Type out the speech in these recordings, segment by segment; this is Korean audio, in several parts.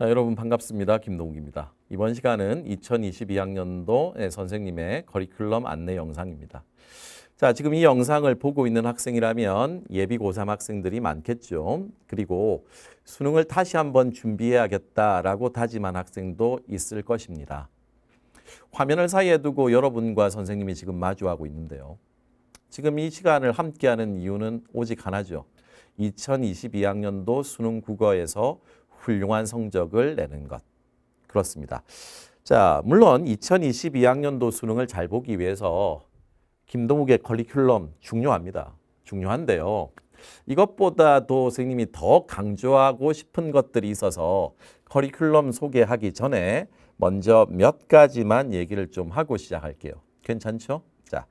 네, 여러분 반갑습니다. 김동욱입니다. 이번 시간은 2022학년도 선생님의 커리큘럼 안내 영상입니다. 자, 지금 이 영상을 보고 있는 학생이라면 예비 고3 학생들이 많겠죠. 그리고 수능을 다시 한번 준비해야겠다라고 다짐한 학생도 있을 것입니다. 화면을 사이에 두고 여러분과 선생님이 지금 마주하고 있는데요. 지금 이 시간을 함께하는 이유는 오직 하나죠. 2022학년도 수능 국어에서 훌륭한 성적을 내는 것. 그렇습니다. 자, 물론 2022학년도 수능을 잘 보기 위해서 김동욱의 커리큘럼 중요합니다. 중요한데요. 이것보다도 선생님이 더 강조하고 싶은 것들이 있어서 커리큘럼 소개하기 전에 먼저 몇 가지만 얘기를 좀 하고 시작할게요. 괜찮죠? 자,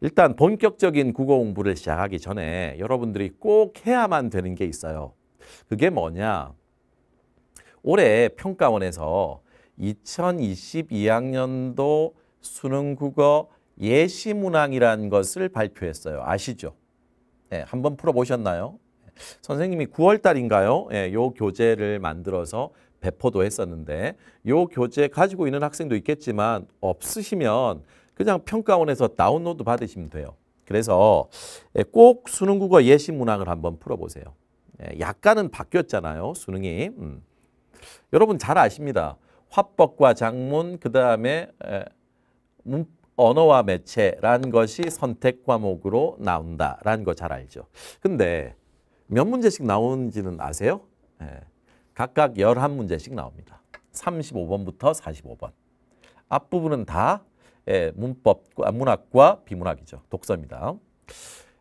일단 본격적인 국어 공부를 시작하기 전에 여러분들이 꼭 해야만 되는 게 있어요. 그게 뭐냐? 올해 평가원에서 2022학년도 수능 국어 예시 문항이라는 것을 발표했어요. 아시죠? 네, 한번 풀어보셨나요? 선생님이 9월 달인가요? 이요 예, 교재를 만들어서 배포도 했었는데 이 교재 가지고 있는 학생도 있겠지만 없으시면 그냥 평가원에서 다운로드 받으시면 돼요. 그래서 예, 꼭 수능국어 예시 문항을 한번 풀어보세요. 약간은 바뀌었잖아요. 수능이. 음. 여러분 잘 아십니다. 화법과 작문 그 다음에 언어와 매체라 것이 선택 과목으로 나온다라는 거 잘 알죠. 근데 몇 문제씩 나오는지는 아세요? 예. 각각 11문제씩 나옵니다. 35번부터 45번. 앞부분은 다 예, 문법과 문학과 비문학이죠. 독서입니다.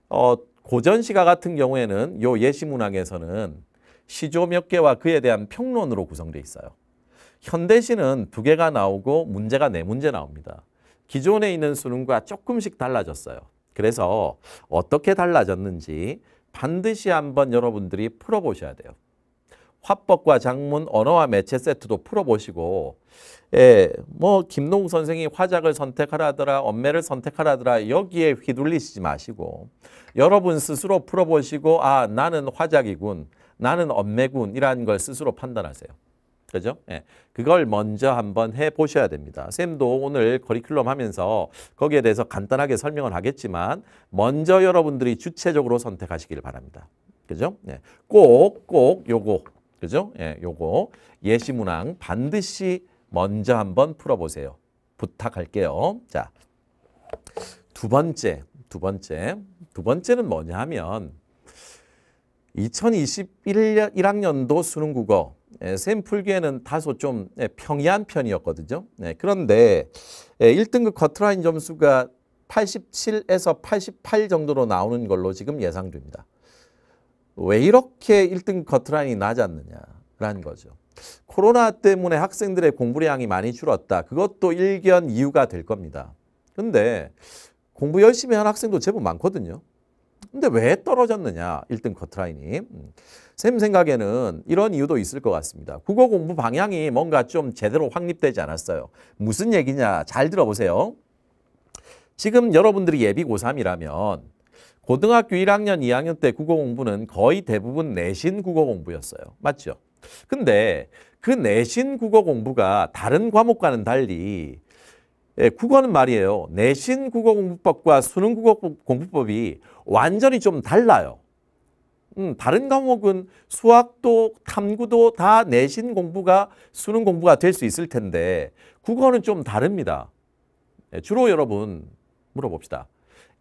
어, 고전시가 같은 경우에는 요 예시문학에서는 시조 몇 개와 그에 대한 평론으로 구성되어 있어요. 현대시는 두 개가 나오고 문제가 네 문제 나옵니다. 기존에 있는 수능과 조금씩 달라졌어요. 그래서 어떻게 달라졌는지 반드시 한번 여러분들이 풀어보셔야 돼요. 화법과 작문, 언어와 매체 세트도 풀어보시고 예, 뭐 김농욱 선생이 화작을 선택하라더라, 엄매를 선택하라더라 여기에 휘둘리시지 마시고 여러분 스스로 풀어보시고 아 나는 화작이군, 나는 엄매군이라는 걸 스스로 판단하세요. 그죠? 예. 그걸 먼저 한번 해 보셔야 됩니다. 쌤도 오늘 커리큘럼 하면서 거기에 대해서 간단하게 설명을 하겠지만 먼저 여러분들이 주체적으로 선택하시길 바랍니다. 그죠? 예. 꼭, 꼭 요거. 그죠? 예, 요거. 예시 문항 반드시 먼저 한번 풀어보세요. 부탁할게요. 자. 두 번째, 두 번째. 두 번째는 뭐냐 하면 2021년 1학년도 수능 국어 샘플기에는 다소 좀 예, 평이한 편이었거든요. 예, 그런데 1등급 예, 커트라인 점수가 87에서 88 정도로 나오는 걸로 지금 예상됩니다. 왜 이렇게 1등급 커트라인이 낮았느냐라는 거죠. 코로나 때문에 학생들의 공부량이 많이 줄었다. 그것도 일견 이유가 될 겁니다. 그런데 공부 열심히 한 학생도 제법 많거든요. 근데 왜 떨어졌느냐? 1등 커트라인이. 쌤 음. 생각에는 이런 이유도 있을 것 같습니다. 국어 공부 방향이 뭔가 좀 제대로 확립되지 않았어요. 무슨 얘기냐? 잘 들어보세요. 지금 여러분들이 예비 고3이라면 고등학교 1학년, 2학년 때 국어 공부는 거의 대부분 내신 국어 공부였어요. 맞죠? 근데 그 내신 국어 공부가 다른 과목과는 달리 예, 국어는 말이에요. 내신 국어 공부법과 수능 국어 공부법이 완전히 좀 달라요. 음, 다른 과목은 수학도 탐구도 다 내신 공부가 수능 공부가 될 수 있을 텐데 국어는 좀 다릅니다. 예, 주로 여러분 물어봅시다.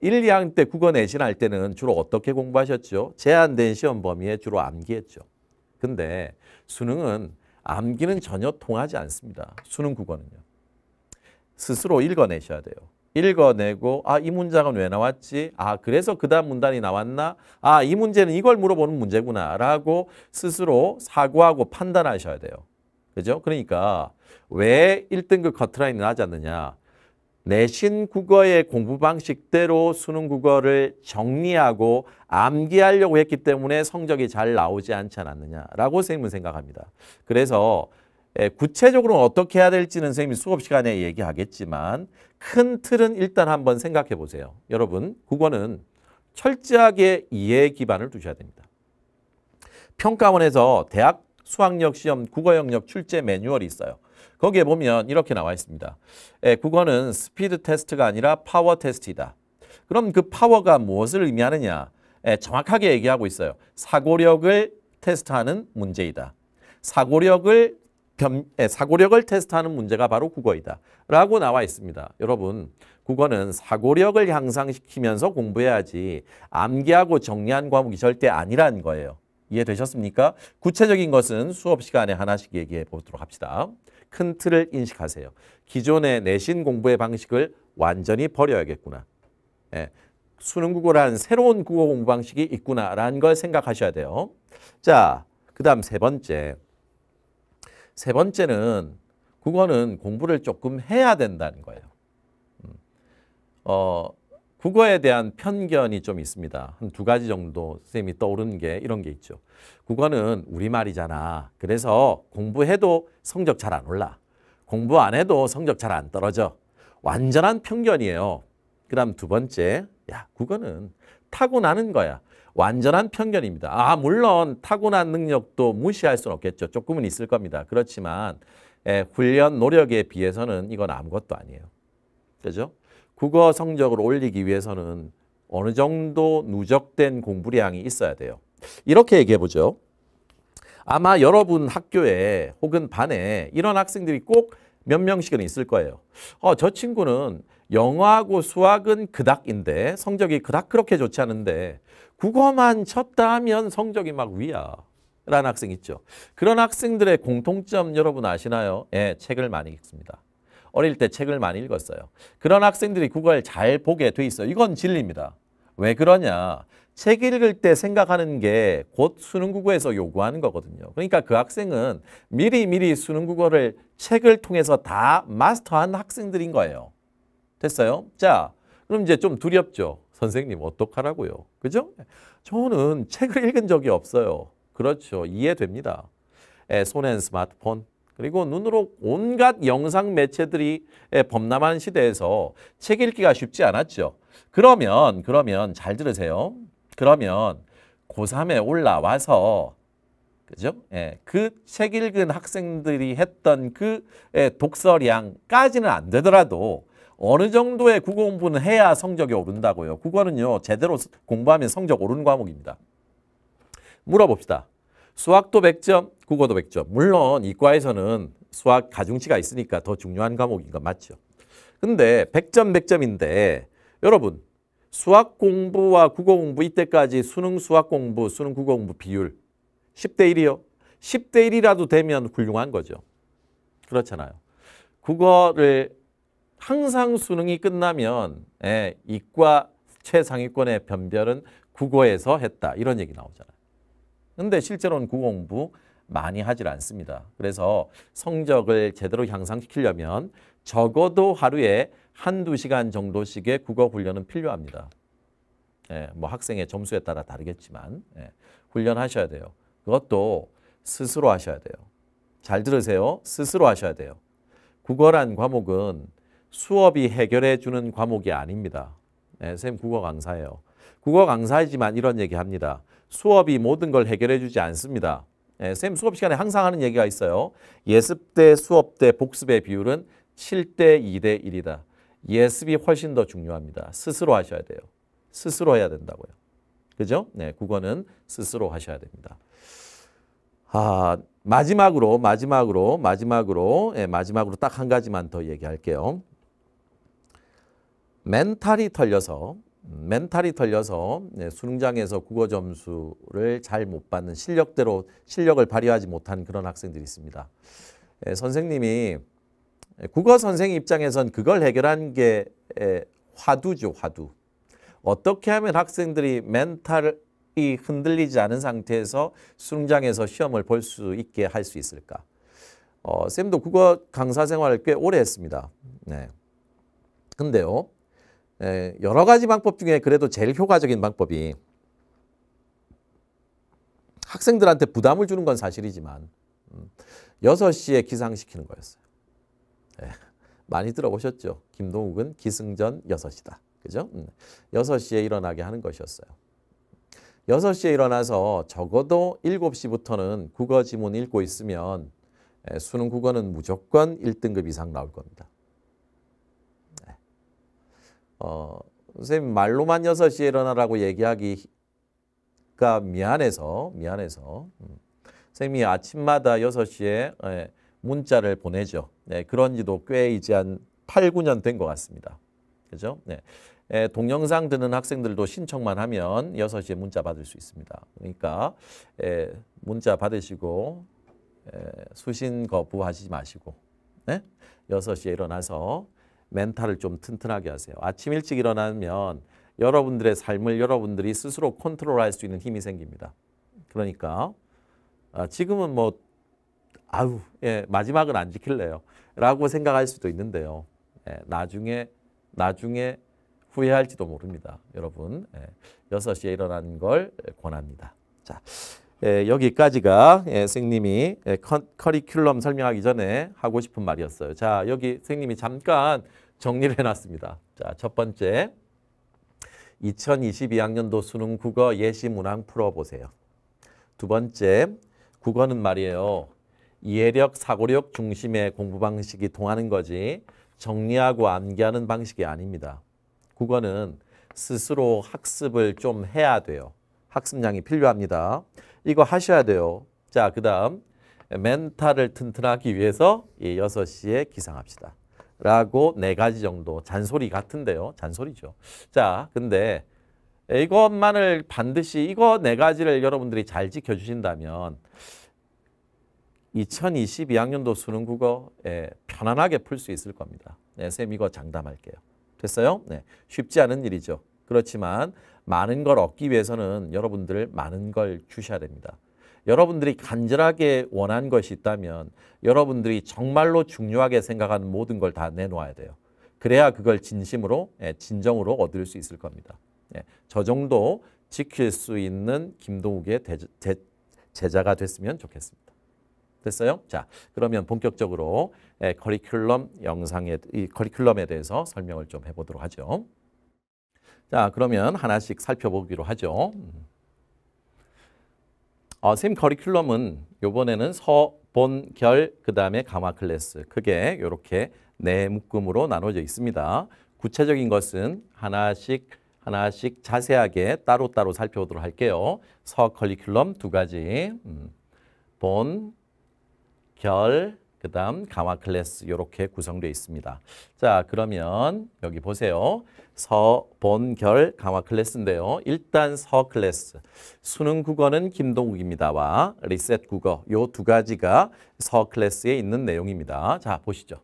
1, 2학년 때 국어 내신 할 때는 주로 어떻게 공부하셨죠? 제한된 시험 범위에 주로 암기했죠. 근데 수능은 암기는 전혀 통하지 않습니다. 수능 국어는요. 스스로 읽어내셔야 돼요. 읽어내고 아 이 문장은 왜 나왔지? 아 그래서 그 다음 문단이 나왔나? 아 이 문제는 이걸 물어보는 문제구나 라고 스스로 사고하고 판단하셔야 돼요. 그죠? 그러니까 왜 1등급 커트라인이 낮았느냐? 내신 국어의 공부 방식대로 수능 국어를 정리하고 암기하려고 했기 때문에 성적이 잘 나오지 않지 않았느냐라고 선생님은 생각합니다. 그래서 예, 구체적으로 어떻게 해야 될지는 선생님이 수업 시간에 얘기하겠지만 큰 틀은 일단 한번 생각해 보세요. 여러분 국어는 철저하게 이해 기반을 두셔야 됩니다. 평가원에서 대학 수학력 시험 국어 영역 출제 매뉴얼이 있어요. 거기에 보면 이렇게 나와 있습니다. 예, 국어는 스피드 테스트가 아니라 파워 테스트이다. 그럼 그 파워가 무엇을 의미하느냐? 예, 정확하게 얘기하고 있어요. 사고력을 테스트하는 문제이다. 사고력을 겸, 예, 사고력을 테스트하는 문제가 바로 국어이다. 라고 나와 있습니다. 여러분 국어는 사고력을 향상시키면서 공부해야지 암기하고 정리한 과목이 절대 아니라는 거예요. 이해되셨습니까? 구체적인 것은 수업 시간에 하나씩 얘기해 보도록 합시다. 큰 틀을 인식하세요. 기존의 내신 공부의 방식을 완전히 버려야겠구나. 예, 수능 국어란 새로운 국어 공부 방식이 있구나라는 걸 생각하셔야 돼요. 자, 그 다음 세 번째. 세 번째는 국어는 공부를 조금 해야 된다는 거예요. 음. 어, 국어에 대한 편견이 좀 있습니다. 한 두 가지 정도 선생님이 떠오르는 게 이런 게 있죠. 국어는 우리말이잖아. 그래서 공부해도 성적 잘 안 올라. 공부 안 해도 성적 잘 안 떨어져. 완전한 편견이에요. 그 다음 두 번째, 야, 국어는 타고나는 거야. 완전한 편견입니다. 아 물론 타고난 능력도 무시할 수는 없겠죠. 조금은 있을 겁니다. 그렇지만 예, 훈련 노력에 비해서는 이건 아무것도 아니에요. 그죠? 국어 성적을 올리기 위해서는 어느 정도 누적된 공부량이 있어야 돼요. 이렇게 얘기해 보죠. 아마 여러분 학교에 혹은 반에 이런 학생들이 꼭몇 명씩은 있을 거예요. 어, 저 친구는 영어하고 수학은 그닥인데 성적이 그닥 그렇게 좋지 않은데 국어만 쳤다 하면 성적이 막 위야. 라는 학생 있죠. 그런 학생들의 공통점 여러분 아시나요? 예, 책을 많이 읽습니다. 어릴 때 책을 많이 읽었어요. 그런 학생들이 국어를 잘 보게 돼 있어요. 이건 진리입니다. 왜 그러냐? 책 읽을 때 생각하는 게 곧 수능국어에서 요구하는 거거든요. 그러니까 그 학생은 미리 미리 수능국어를 책을 통해서 다 마스터한 학생들인 거예요. 됐어요? 자, 그럼 이제 좀 두렵죠. 선생님 어떡하라고요. 그죠? 저는 책을 읽은 적이 없어요. 그렇죠. 이해됩니다. 에, 손엔 스마트폰 그리고 눈으로 온갖 영상 매체들이 범람하는 시대에서 책 읽기가 쉽지 않았죠. 그러면 그러면 잘 들으세요. 그러면 고3에 올라와서 그죠? 예, 그책 읽은 학생들이 했던 그 예, 독서량까지는 안 되더라도 어느 정도의 국어 공부는 해야 성적이 오른다고요. 국어는요. 제대로 공부하면 성적 오른 과목입니다. 물어봅시다. 수학도 100점, 국어도 100점. 물론 이과에서는 수학 가중치가 있으니까 더 중요한 과목인 건 맞죠. 근데 100점 100점인데 여러분 수학 공부와 국어 공부 이때까지 수능 수학 공부, 수능 국어 공부 비율 10대 1이요. 10대 1이라도 되면 훌륭한 거죠. 그렇잖아요. 국어를 항상 수능이 끝나면 예, 이과 최상위권의 변별은 국어에서 했다. 이런 얘기 나오잖아요. 근데 실제로는 국어 공부 많이 하질 않습니다. 그래서 성적을 제대로 향상시키려면 적어도 하루에 한두 시간 정도씩의 국어 훈련은 필요합니다. 예, 뭐 학생의 점수에 따라 다르겠지만 예, 훈련하셔야 돼요. 그것도 스스로 하셔야 돼요. 잘 들으세요. 스스로 하셔야 돼요. 국어란 과목은 수업이 해결해 주는 과목이 아닙니다. 예, 선생님 국어 강사예요. 국어 강사이지만 이런 얘기합니다. 수업이 모든 걸 해결해 주지 않습니다. 예, 선 수업 시간에 항상 하는 얘기가 있어요. 예습 대 수업 대 복습의 비율은 7대 2대 1이다. 예습이 훨씬 더 중요합니다. 스스로 하셔야 돼요. 스스로 해야 된다고요. 그죠? 네, 국어는 스스로 하셔야 됩니다. 아, 마지막으로, 마지막으로, 마지막으로, 예, 마지막으로 딱 한 가지만 더 얘기할게요. 멘탈이 털려서, 멘탈이 털려서 예, 수능장에서 국어 점수를 잘 못 받는 실력대로 실력을 발휘하지 못한 그런 학생들이 있습니다. 예, 선생님이 예, 국어 선생님 입장에선 그걸 해결한 게 예, 화두죠, 화두. 어떻게 하면 학생들이 멘탈이 흔들리지 않은 상태에서 수능장에서 시험을 볼 수 있게 할 수 있을까? 어, 쌤도 국어 강사 생활을 꽤 오래 했습니다. 네. 근데요, 에, 예, 여러 가지 방법 중에 그래도 제일 효과적인 방법이 학생들한테 부담을 주는 건 사실이지만 6시에 음, 기상시키는 거였어요. 예, 많이 들어보셨죠? 김동욱은 기승전 6시다. 그죠? 음, 6시에 일어나게 하는 것이었어요. 6시에 일어나서 적어도 7시부터는 국어 지문 읽고 있으면 예, 수능 국어는 무조건 1등급 이상 나올 겁니다. 예. 어, 선생님 말로만 6시에 일어나라고 얘기하기가 미안해서 미안해서 음. 선생님이 아침마다 6시에 예, 문자를 보내죠. 네, 그런 지도 꽤 이제 한 8, 9년 된 것 같습니다. 그죠? 네. 에, 동영상 듣는 학생들도 신청만 하면 6시에 문자 받을 수 있습니다. 그러니까 에, 문자 받으시고 에, 수신 거부하지 시 마시고 네? 6시에 일어나서 멘탈을 좀 튼튼하게 하세요. 아침 일찍 일어나면 여러분들의 삶을 여러분들이 스스로 컨트롤할 수 있는 힘이 생깁니다. 그러니까 아, 지금은 뭐 아유, 예, 마지막은 안 지킬래요. 라고 생각할 수도 있는데요. 예, 나중에, 나중에 후회할지도 모릅니다. 여러분, 예, 6시에 일어난 걸 권합니다. 자, 예, 여기까지가 예, 선생님이 예, 커, 커리큘럼 설명하기 전에 하고 싶은 말이었어요. 자, 여기 선생님이 잠깐 정리를 해놨습니다. 자, 첫 번째, 2022학년도 수능 국어 예시 문항 풀어보세요. 두 번째, 국어는 말이에요. 이해력, 사고력 중심의 공부 방식이 통하는 거지 정리하고 암기하는 방식이 아닙니다. 국어는 스스로 학습을 좀 해야 돼요. 학습량이 필요합니다. 이거 하셔야 돼요. 자, 그 다음 멘탈을 튼튼하기 위해서 이 6시에 기상합시다. 라고 네 가지 정도 잔소리 같은데요. 잔소리죠. 자, 근데 이것만을 반드시 이거 네 가지를 여러분들이 잘 지켜주신다면 2022학년도 수능 국어 예, 편안하게 풀 수 있을 겁니다. 네, 쌤 이거 장담할게요. 됐어요? 네, 쉽지 않은 일이죠. 그렇지만 많은 걸 얻기 위해서는 여러분들 많은 걸 주셔야 됩니다. 여러분들이 간절하게 원한 것이 있다면 여러분들이 정말로 중요하게 생각한 모든 걸 다 내놓아야 돼요. 그래야 그걸 진심으로, 예, 진정으로 얻을 수 있을 겁니다. 예, 저 정도 지킬 수 있는 김동욱의 제자가 됐으면 좋겠습니다. 됐어요? 자, 그러면 본격적으로 커리큘럼 영상에 이 커리큘럼에 대해서 설명을 좀 해보도록 하죠. 자, 그러면 하나씩 살펴보기로 하죠. 음. 어, 쌤 커리큘럼은 요번에는 서, 본, 결, 그 다음에 가마 클래스 크게 요렇게네 묶음으로 나눠져 있습니다. 구체적인 것은 하나씩 하나씩 자세하게 따로따로 살펴보도록 할게요. 서 커리큘럼 두 가지, 음, 본, 결, 그 다음 강화 클래스 이렇게 구성되어 있습니다. 자 그러면 여기 보세요. 서, 본, 결, 강화 클래스인데요. 일단 서 클래스. 수능 국어는 김동욱입니다와 리셋 국어 요 두 가지가 서 클래스에 있는 내용입니다. 자 보시죠.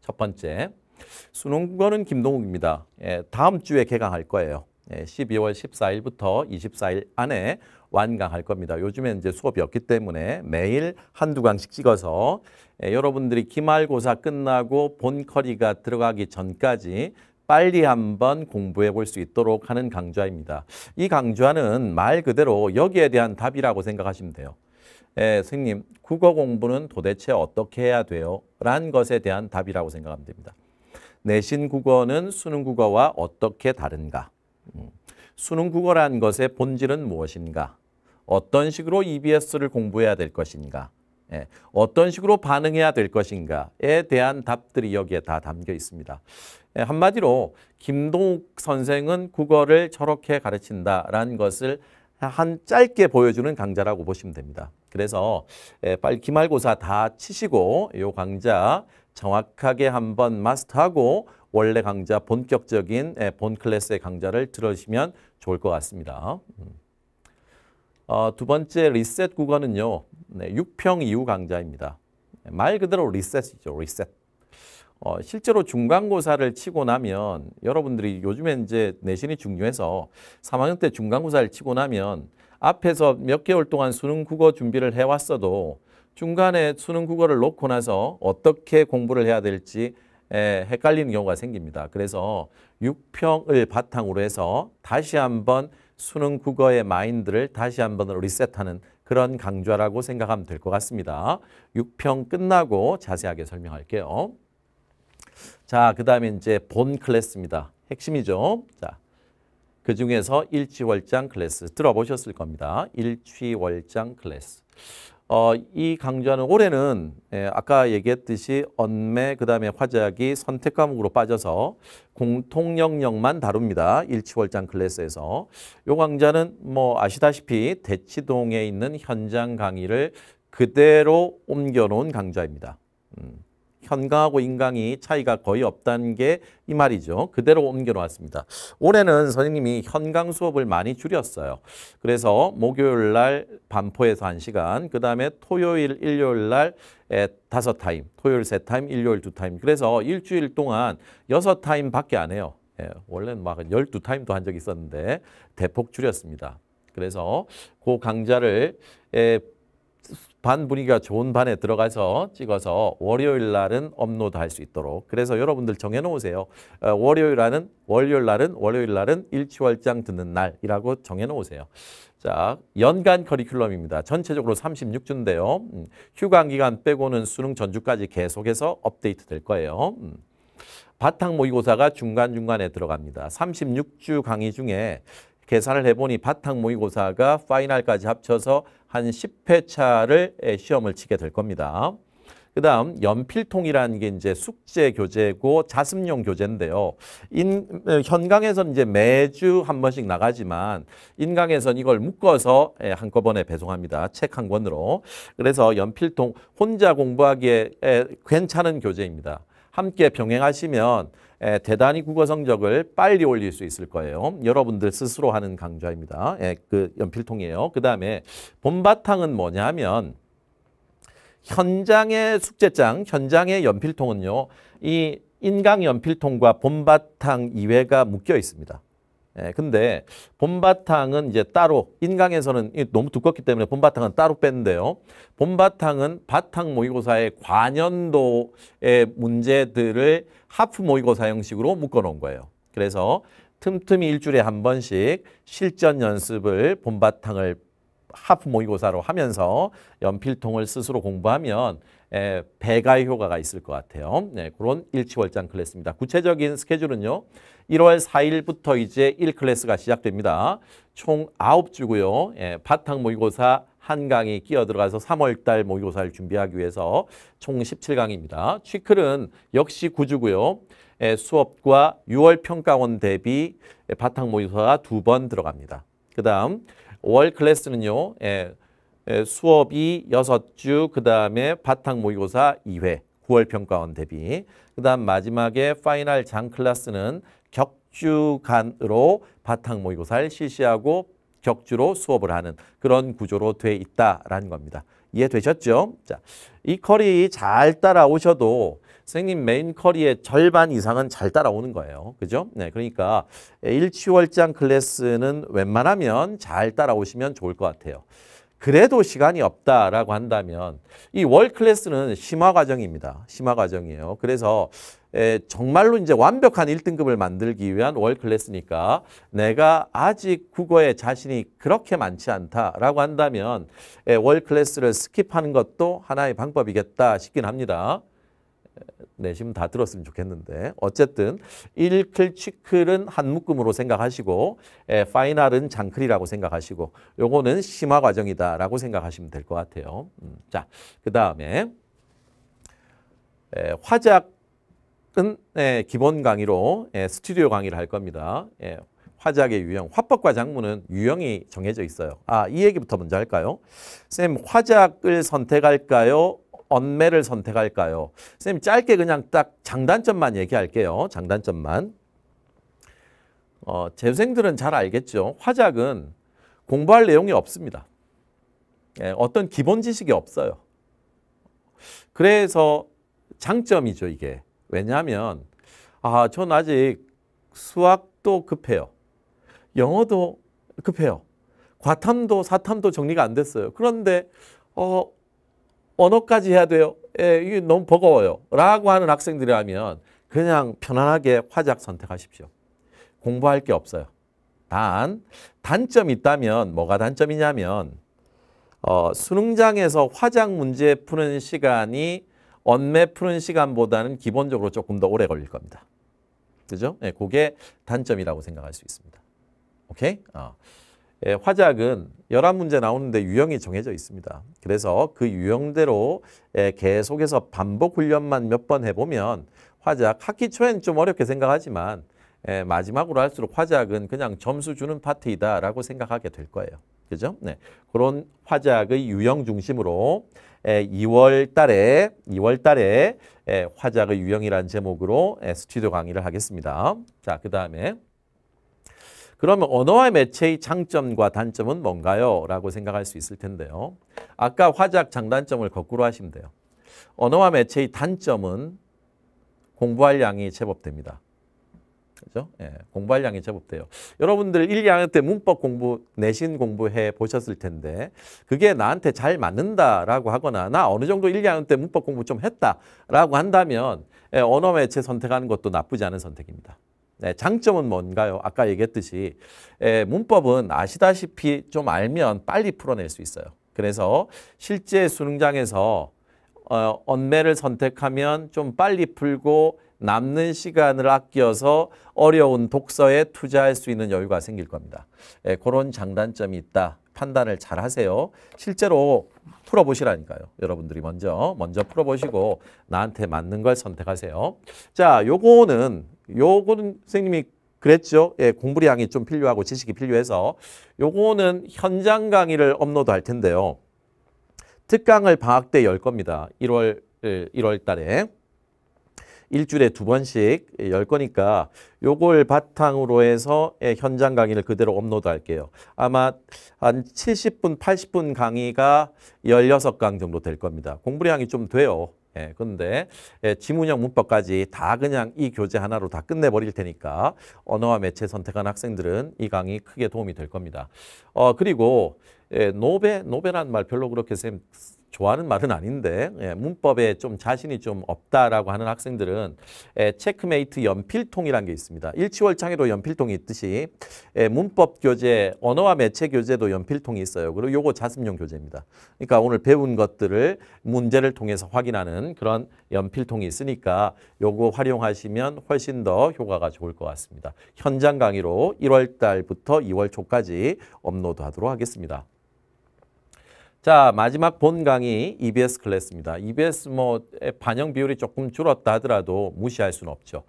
첫 번째 수능 국어는 김동욱입니다. 예, 다음 주에 개강할 거예요. 12월 14일부터 24일 안에 완강할 겁니다. 요즘에 이제 수업이 없기 때문에 매일 한두 강씩 찍어서 예, 여러분들이 기말고사 끝나고 본커리가 들어가기 전까지 빨리 한번 공부해 볼 수 있도록 하는 강좌입니다. 이 강좌는 말 그대로 여기에 대한 답이라고 생각하시면 돼요. 예, 선생님, 국어 공부는 도대체 어떻게 해야 돼요? 란 것에 대한 답이라고 생각하면 됩니다. 내신 국어는 수능 국어와 어떻게 다른가? 수능 국어란 것의 본질은 무엇인가? 어떤 식으로 EBS를 공부해야 될 것인가? 예, 어떤 식으로 반응해야 될 것인가에 대한 답들이 여기에 다 담겨 있습니다. 예, 한마디로 김동욱 선생은 국어를 저렇게 가르친다라는 것을 한 짧게 보여주는 강좌라고 보시면 됩니다. 그래서 예, 빨리 기말고사 다 치시고 이 강좌 정확하게 한번 마스터하고 원래 강좌 본격적인 예, 본 클래스의 강좌를 들으시면 좋을 것 같습니다. 음. 어, 두 번째 리셋 국어는요. 네, 6평 이후 강좌입니다. 네, 말 그대로 리셋이죠. 리셋. 어, 실제로 중간고사를 치고 나면 여러분들이 요즘에 이제 내신이 중요해서 3학년 때 중간고사를 치고 나면 앞에서 몇 개월 동안 수능 국어 준비를 해왔어도 중간에 수능 국어를 놓고 나서 어떻게 공부를 해야 될지 에, 예, 헷갈리는 경우가 생깁니다. 그래서 6평을 바탕으로 해서 다시 한번 수능 국어의 마인드를 다시 한번 리셋하는 그런 강좌라고 생각하면 될 것 같습니다. 6평 끝나고 자세하게 설명할게요. 자, 그 다음에 이제 본 클래스입니다. 핵심이죠. 자, 그 중에서 일치월장 클래스 들어보셨을 겁니다. 일치월장 클래스. 어, 이 강좌는 올해는 예, 아까 얘기했듯이 언매 그다음에 화작이 선택 과목으로 빠져서 공통 영역만 다룹니다. 일치월장 클래스에서 요 강좌는 뭐 아시다시피 대치동에 있는 현장 강의를 그대로 옮겨놓은 강좌입니다. 음. 선강하고 인강이 차이가 거의 없다는 게 이 말이죠. 그대로 옮겨놓았습니다. 올해는 선생님이 현강 수업을 많이 줄였어요. 그래서 목요일 날 반포에서 한시간그 다음에 토요일, 일요일 날 다섯 타임, 토요일 세 타임, 일요일 두 타임. 그래서 일주일 동안 여섯 타임밖에 안 해요. 예, 원래는 막 열두 타임도한 적이 있었는데 대폭 줄였습니다. 그래서 그 강좌를 예, 반 분위기가 좋은 반에 들어가서 찍어서 월요일 날은 업로드 할 수 있도록 그래서 여러분들 정해놓으세요. 어, 월요일 날은 월요일 날은 월요일 날은 일취월장 듣는 날이라고 정해놓으세요. 자 연간 커리큘럼입니다. 전체적으로 36주인데요. 음, 휴강 기간 빼고는 수능 전주까지 계속해서 업데이트 될 거예요. 음, 바탕 모의고사가 중간중간에 들어갑니다. 36주 강의 중에 계산을 해보니 바탕 모의고사가 파이널까지 합쳐서 한 10회차를 예, 시험을 치게 될 겁니다. 그 다음 연필통이라는 게 이제 숙제 교재고 자습용 교재인데요. 인, 어, 현강에서는 이제 매주 한 번씩 나가지만 인강에서는 이걸 묶어서 예, 한꺼번에 배송합니다. 책 한 권으로. 그래서 연필통 혼자 공부하기에 괜찮은 교재입니다. 함께 병행하시면 예, 대단히 국어 성적을 빨리 올릴 수 있을 거예요. 여러분들 스스로 하는 강좌입니다. 예, 그 연필통이에요. 그 다음에 본바탕은 뭐냐면 현장의 숙제장, 현장의 연필통은요. 이 인강 연필통과 본바탕 이외가 묶여 있습니다. 예, 근데 본바탕은 이제 따로 인강에서는 너무 두껍기 때문에 본바탕은 따로 뺐는데요. 봄바탕은 바탕 모의고사의 관연도의 문제들을 하프 모의고사 형식으로 묶어놓은 거예요. 그래서 틈틈이 일주일에 한 번씩 실전 연습을 봄바탕을 하프 모의고사로 하면서 연필통을 스스로 공부하면 에, 배가의 효과가 있을 것 같아요. 네, 그런 일치월장 클래스입니다. 구체적인 스케줄은요. 1월 4일부터 이제 1클래스가 시작됩니다. 총 9주고요. 예, 바탕 모의고사 한 강이 끼어 들어가서 3월달 모의고사를 준비하기 위해서 총 17강입니다. 취클은 역시 9주고요. 예, 수업과 6월 평가원 대비 바탕 모의고사가 두 번 들어갑니다. 그 다음 월 클래스는요. 예, 예, 수업이 6주, 그 다음에 바탕 모의고사 2회, 9월 평가원 대비. 그 다음 마지막에 파이널 장 클래스는 격주간으로 바탕 모의고사를 실시하고 격주로 수업을 하는 그런 구조로 돼 있다라는 겁니다. 이해되셨죠? 자, 이 커리 잘 따라오셔도 선생님 메인 커리의 절반 이상은 잘 따라오는 거예요. 그죠? 네, 그러니까 일취월장 클래스는 웬만하면 잘 따라오시면 좋을 것 같아요. 그래도 시간이 없다라고 한다면 이월 클래스는 심화 과정입니다. 심화 과정이에요. 그래서 정말로 이제 완벽한 1등급을 만들기 위한 월 클래스니까 내가 아직 국어에 자신이 그렇게 많지 않다라고 한다면 월 클래스를 스킵하는 것도 하나의 방법이겠다 싶긴 합니다. 내시면다 들었으면 좋겠는데 어쨌든 일클치클은 한묶음으로 생각하시고 에, 예, 파이널은 장클이라고 생각하시고 요거는 심화 과정이다라고 생각하시면 될 것 같아요. 음, 자, 그 다음에 예, 화작은 에, 예, 기본 강의로 에, 스튜디오 강의를 할 겁니다. 에, 화작의 유형, 화법과 작문은 유형이 정해져 있어요. 아, 이 얘기부터 먼저 할까요? 쌤, 화작을 선택할까요? 언매를 선택할까요? 선생님 짧게 그냥 딱 장단점만 얘기할게요. 장단점만. 어, 재생들은 잘 알겠죠. 화작은 공부할 내용이 없습니다. 예, 어떤 기본 지식이 없어요. 그래서 장점이죠, 이게. 왜냐하면 아, 전 아직 수학도 급해요. 영어도 급해요. 과탐도 사탐도 정리가 안 됐어요. 그런데 어, 언어까지 해야 돼요. 예, 이게 너무 버거워요. 라고 하는 학생들이라면 그냥 편안하게 화작 선택하십시오. 공부할 게 없어요. 단, 단점이 있다면 뭐가 단점이냐면 어, 수능장에서 화작 문제 푸는 시간이 언매 푸는 시간보다는 기본적으로 조금 더 오래 걸릴 겁니다. 그죠? 예, 그게 단점이라고 생각할 수 있습니다. 오케이? 어. 예, 화작은 11문제 나오는데 유형이 정해져 있습니다. 그래서 그 유형대로 예, 계속해서 반복 훈련만 몇 번 해보면 화작, 학기 초엔 좀 어렵게 생각하지만 예, 마지막으로 할수록 화작은 그냥 점수 주는 파트이다라고 생각하게 될 거예요. 그죠? 네. 그런 화작의 유형 중심으로 2월 달에 2월 달에 화작의 유형이라는 제목으로 스튜디오 강의를 하겠습니다. 자, 그 다음에 그러면 언어와 매체의 장점과 단점은 뭔가요? 라고 생각할 수 있을 텐데요. 아까 화작 장단점을 거꾸로 하시면 돼요. 언어와 매체의 단점은 공부할 양이 제법 됩니다. 그죠? 예, 공부할 양이 제법 돼요. 여러분들 1, 2학년 때 문법 공부, 내신 공부해 보셨을 텐데 그게 나한테 잘 맞는다라고 하거나 나 어느 정도 1, 2학년 때 문법 공부 좀 했다라고 한다면 예, 언어 매체 선택하는 것도 나쁘지 않은 선택입니다. 네, 장점은 뭔가요? 아까 얘기했듯이 문법은 아시다시피 좀 알면 빨리 풀어낼 수 있어요. 그래서 실제 수능장에서 어, 언매를 선택하면 좀 빨리 풀고 남는 시간을 아껴서 어려운 독서에 투자할 수 있는 여유가 생길 겁니다. 예, 그런 장단점이 있다. 판단을 잘 하세요. 실제로 풀어보시라니까요. 여러분들이 먼저 먼저 풀어보시고 나한테 맞는 걸 선택하세요. 자, 요거는 요거는 선생님이 그랬죠. 예, 공부량이 좀 필요하고 지식이 필요해서 요거는 현장 강의를 업로드할 텐데요. 특강을 방학 때 열 겁니다. 1월 1월 예, 달에 일주일에 두 번씩 예, 열 거니까 요걸 바탕으로 해서 예, 현장 강의를 그대로 업로드 할게요. 아마 한 70분, 80분 강의가 16강 정도 될 겁니다. 공부량이 좀 돼요. 예, 근데 예, 지문형 문법까지 다 그냥 이 교재 하나로 다 끝내버릴 테니까 언어와 매체 선택한 학생들은 이 강의 크게 도움이 될 겁니다. 어, 그리고 예, 노베, 노베란 말 별로 그렇게 쌤 좋아하는 말은 아닌데 예, 문법에 좀 자신이 좀 없다라고 하는 학생들은 예, 체크메이트 연필통이라는 게 있습니다. 일치월창에도 연필통이 있듯이 예, 문법 교재, 언어와 매체 교재도 연필통이 있어요. 그리고 요거 자습용 교재입니다. 그러니까 오늘 배운 것들을 문제를 통해서 확인하는 그런 연필통이 있으니까 요거 활용하시면 훨씬 더 효과가 좋을 것 같습니다. 현장 강의로 1월 달부터 2월 초까지 업로드하도록 하겠습니다. 자 마지막 본 강의 EBS 클래스입니다. EBS 뭐 반영 비율이 조금 줄었다 하더라도 무시할 수는 없죠.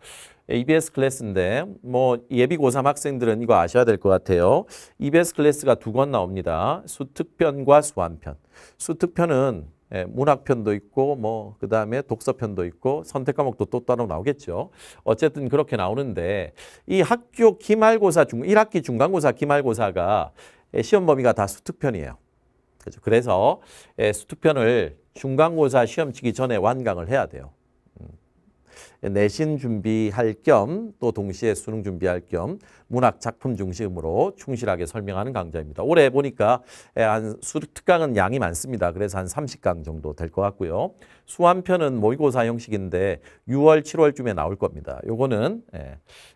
EBS 클래스인데 뭐 예비 고3 학생들은 이거 아셔야 될 것 같아요. EBS 클래스가 두 권 나옵니다. 수특편과 수완편. 수특편은 예, 문학편도 있고 뭐 그다음에 독서편도 있고 선택 과목도 또 따로 나오겠죠. 어쨌든 그렇게 나오는데 이 학교 기말고사 중 1학기 중간고사 기말고사가 예, 시험 범위가 다 수특편이에요. 그죠? 그래서 예, 수투편을 중간고사 시험 치기 전에 완강을 해야 돼요. 음. 내신 준비할 겸 또 동시에 수능 준비할 겸 문학 작품 중심으로 충실하게 설명하는 강좌입니다. 올해 보니까 예, 한 수특강은 양이 많습니다. 그래서 한 30강 정도 될 것 같고요. 수완편은 모의고사 형식인데 6월, 7월쯤에 나올 겁니다. 요거는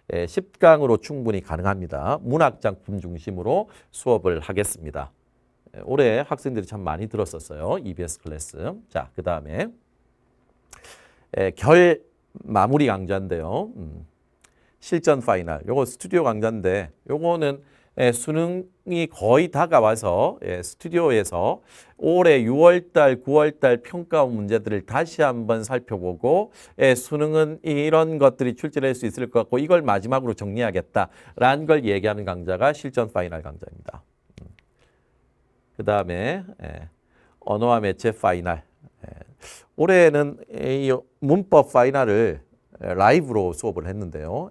10강으로 예, 충분히 가능합니다. 문학 작품 중심으로 수업을 하겠습니다. 올해 학생들이 참 많이 들었었어요. EBS 클래스. 자, 그 다음에 결 마무리 강좌인데요. 음, 실전 파이널. 요거 스튜디오 강좌인데 요거는 예, 수능이 거의 다가와서 예, 스튜디오에서 올해 6월달, 9월달 평가 문제들을 다시 한번 살펴보고 예, 수능은 이런 것들이 출제될 수 있을 것 같고 이걸 마지막으로 정리하겠다라는 걸 얘기하는 강좌가 실전 파이널 강좌입니다. 그 다음에 예, 언어와 매체 파이널. 예, 올해는 이 문법 파이널을 예, 라이브로 수업을 했는데요.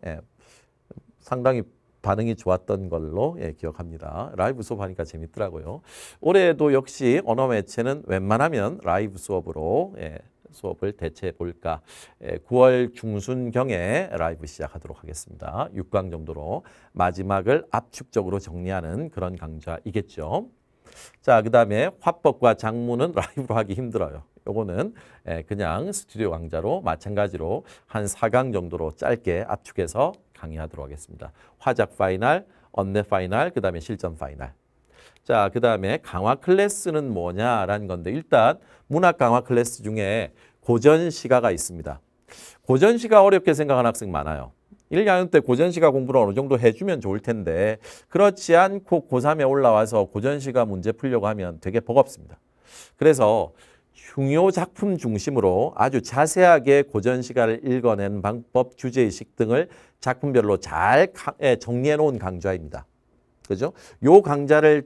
상당히 반응이 좋았던 걸로 기억합니다. 라이브 수업하니까 재밌더라고요. 올해도 역시 언어 매체는 웬만하면 라이브 수업으로 수업을 대체해 볼까. 9월 중순경에 라이브 시작하도록 하겠습니다. 6강 정도로 마지막을 압축적으로 정리하는 그런 강좌이겠죠. 자, 그 다음에 화법과 장문은 라이브로 하기 힘들어요. 요거는 예, 그냥 스튜디오 강좌로 마찬가지로 한 4강 정도로 짧게 압축해서 강의하도록 하겠습니다. 화작 파이널, 언내 파이널, 그 다음에 실전 파이널. 자, 그 다음에 강화 클래스는 뭐냐라는 건데 일단 문학 강화 클래스 중에 고전시가가 있습니다. 고전시가 어렵게 생각하는 학생 많아요. 1, 2학년 때 고전시가 공부를 어느 정도 해주면 좋을 텐데 그렇지 않고 고3에 올라와서 고전시가 문제 풀려고 하면 되게 버겁습니다. 그래서 중요 작품 중심으로 아주 자세하게 고전시가를 읽어낸 방법, 주제의식 등을 작품별로 잘 예, 정리해 놓은 강좌입니다. 그죠? 요 강좌를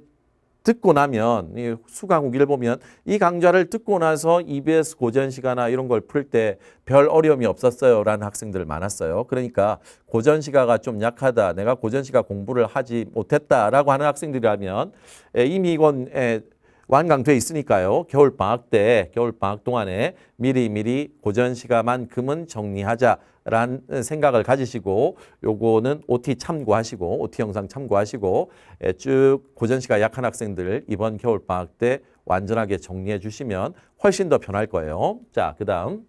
듣고 나면 이 수강후기를 보면 이 강좌를 듣고 나서 EBS 고전시가나 이런 걸 풀 때 별 어려움이 없었어요 라는 학생들 많았어요. 그러니까 고전시가가 좀 약하다. 내가 고전시가 공부를 하지 못했다라고 하는 학생들이라면 이미 이건 완강돼 있으니까요. 겨울방학 때, 겨울방학 동안에 미리미리 고전 시가만큼은정리하자라는 생각을 가지시고 요거는 OT 참고하시고 OT 영상 참고하시고 예, 쭉 고전 시가 약한 학생들 이번 겨울방학 때 완전하게 정리해 주시면 훨씬 더 편할 거예요. 자, 그 다음.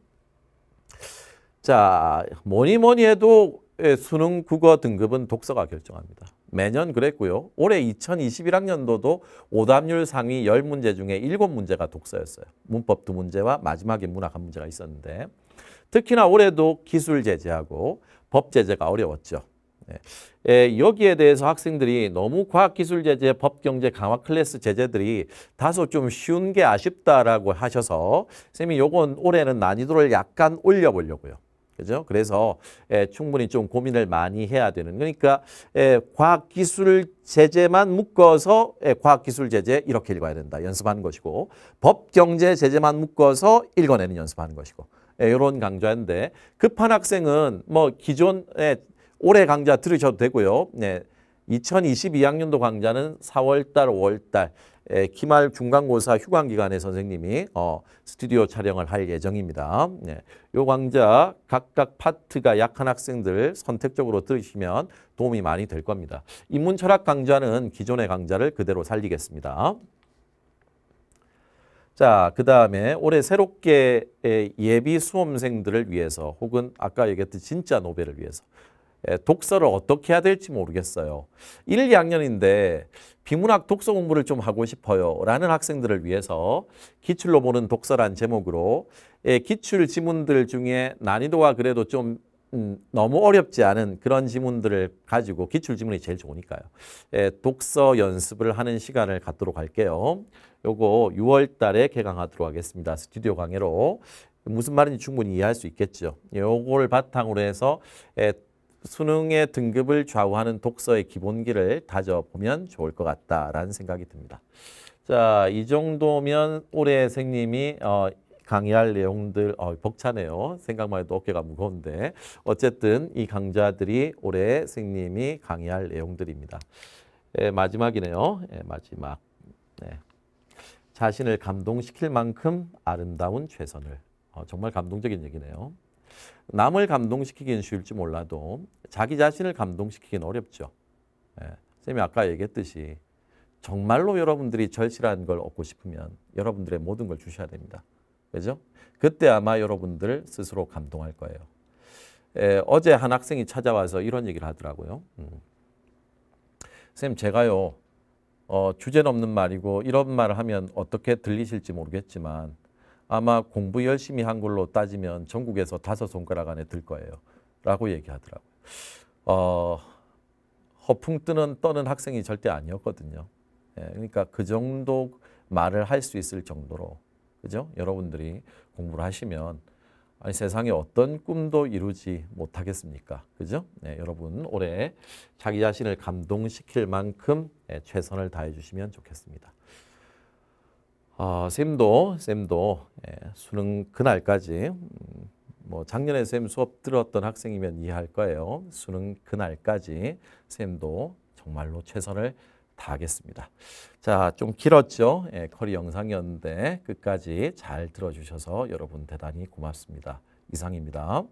자, 뭐니 뭐니 해도 예, 수능 국어 등급은 독서가 결정합니다. 매년 그랬고요. 올해 2021학년도도 오답률 상위 10문제 중에 7문제가 독서였어요. 문법 2문제와 마지막에 문학 한 문제가 있었는데 특히나 올해도 기술 제재하고 법 제재가 어려웠죠. 예, 여기에 대해서 학생들이 너무 과학기술 제재, 법경제 강화 클래스 제재들이 다소 좀 쉬운 게 아쉽다라고 하셔서 선생님이 요건 올해는 난이도를 약간 올려보려고요. 그죠? 그래서 예, 충분히 좀 고민을 많이 해야 되는 그러니까 예, 과학기술 제재만 묶어서 예, 과학기술 제재 이렇게 읽어야 된다. 연습하는 것이고 법경제 제재만 묶어서 읽어내는 연습하는 것이고 예, 이런 강좌인데 급한 학생은 뭐 기존 예, 올해 강좌 들으셔도 되고요. 예, 2022학년도 강좌는 4월달, 5월달 예, 기말 중간고사 휴강 기간에 선생님이 어, 스튜디오 촬영을 할 예정입니다. 네. 요 강좌 각각 파트가 약한 학생들 선택적으로 들으시면 도움이 많이 될 겁니다. 인문철학 강좌는 기존의 강좌를 그대로 살리겠습니다. 자, 그 다음에 올해 새롭게 예비 수험생들을 위해서 혹은 아까 얘기했듯 진짜 노벨을 위해서 예, 독서를 어떻게 해야 될지 모르겠어요. 1, 2학년인데 비문학 독서 공부를 좀 하고 싶어요. 라는 학생들을 위해서 기출로 보는 독서란 제목으로 예, 기출 지문들 중에 난이도가 그래도 좀 음, 너무 어렵지 않은 그런 지문들을 가지고 기출 지문이 제일 좋으니까요. 예, 독서 연습을 하는 시간을 갖도록 할게요. 요거 6월 달에 개강하도록 하겠습니다. 스튜디오 강의로. 무슨 말인지 충분히 이해할 수 있겠죠. 요걸 바탕으로 해서 수능의 등급을 좌우하는 독서의 기본기를 다져보면 좋을 것 같다라는 생각이 듭니다. 자, 이 정도면 올해 생님이 어, 강의할 내용들 어, 벅차네요. 생각만 해도 어깨가 무거운데 어쨌든 이 강좌들이 올해 생님이 강의할 내용들입니다. 예, 마지막이네요. 예, 마지막. 네. 자신을 감동시킬 만큼 아름다운 최선을. 어, 정말 감동적인 얘기네요. 남을 감동시키기는 쉬울지 몰라도 자기 자신을 감동시키기는 어렵죠. 예. 쌤이 아까 얘기했듯이 정말로 여러분들이 절실한 걸 얻고 싶으면 여러분들의 모든 걸 주셔야 됩니다. 그죠? 그때 아마 여러분들 스스로 감동할 거예요. 에, 예, 어제 한 학생이 찾아와서 이런 얘기를 하더라고요. 음. 쌤, 제가요, 어, 주제는 없는 말이고 이런 말을 하면 어떻게 들리실지 모르겠지만 아마 공부 열심히 한 걸로 따지면 전국에서 다섯 손가락 안에 들 거예요. 라고 얘기하더라고요. 어, 허풍 뜨는 떠는 학생이 절대 아니었거든요. 예, 그러니까 그 정도 말을 할 수 있을 정도로 그죠? 여러분들이 공부를 하시면 아니 세상에 어떤 꿈도 이루지 못하겠습니까? 그죠? 네, 여러분 올해 자기 자신을 감동시킬 만큼 예, 최선을 다해 주시면 좋겠습니다. 어, 쌤도 쌤도 예, 수능 그날까지 음, 뭐 작년에 쌤 수업 들었던 학생이면 이해할 거예요. 수능 그날까지 쌤도 정말로 최선을 다하겠습니다. 자, 좀 길었죠? 예, 커리 영상이었는데 끝까지 잘 들어주셔서 여러분 대단히 고맙습니다. 이상입니다.